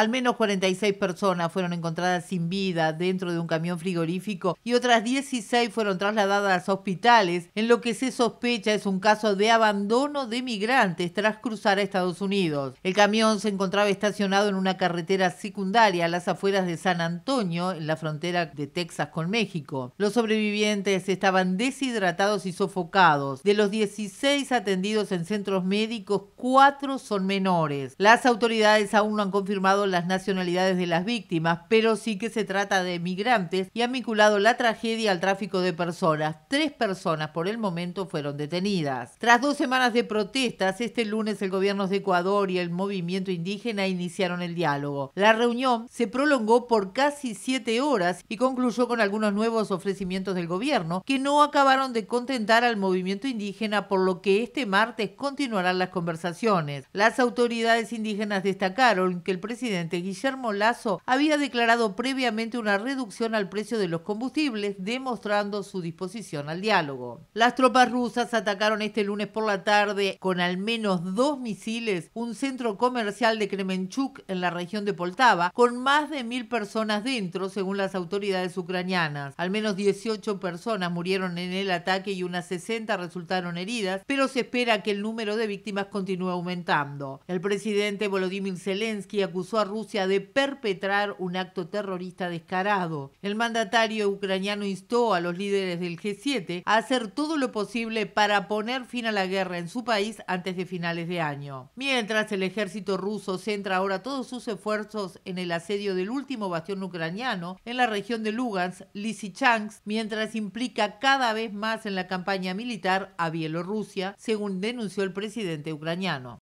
Al menos 46 personas fueron encontradas sin vida dentro de un camión frigorífico y otras 16 fueron trasladadas a hospitales, en lo que se sospecha es un caso de abandono de migrantes tras cruzar a Estados Unidos. El camión se encontraba estacionado en una carretera secundaria a las afueras de San Antonio, en la frontera de Texas con México. Los sobrevivientes estaban deshidratados y sofocados. De los 16 atendidos en centros médicos, 4 son menores. Las autoridades aún no han confirmado las nacionalidades de las víctimas, pero sí que se trata de migrantes y han vinculado la tragedia al tráfico de personas. Tres personas por el momento fueron detenidas. Tras dos semanas de protestas, este lunes el gobierno de Ecuador y el movimiento indígena iniciaron el diálogo. La reunión se prolongó por casi siete horas y concluyó con algunos nuevos ofrecimientos del gobierno que no acabaron de contentar al movimiento indígena, por lo que este martes continuarán las conversaciones. Las autoridades indígenas destacaron que el presidente Guillermo Lazo había declarado previamente una reducción al precio de los combustibles, demostrando su disposición al diálogo. Las tropas rusas atacaron este lunes por la tarde con al menos dos misiles un centro comercial de Kremenchuk en la región de Poltava, con más de mil personas dentro, según las autoridades ucranianas. Al menos 18 personas murieron en el ataque y unas 60 resultaron heridas, pero se espera que el número de víctimas continúe aumentando. El presidente Volodymyr Zelensky acusó a Rusia de perpetrar un acto terrorista descarado. El mandatario ucraniano instó a los líderes del G7 a hacer todo lo posible para poner fin a la guerra en su país antes de finales de año. Mientras el ejército ruso centra ahora todos sus esfuerzos en el asedio del último bastión ucraniano en la región de Lugansk, Lysychansk, mientras implica cada vez más en la campaña militar a Bielorrusia, según denunció el presidente ucraniano.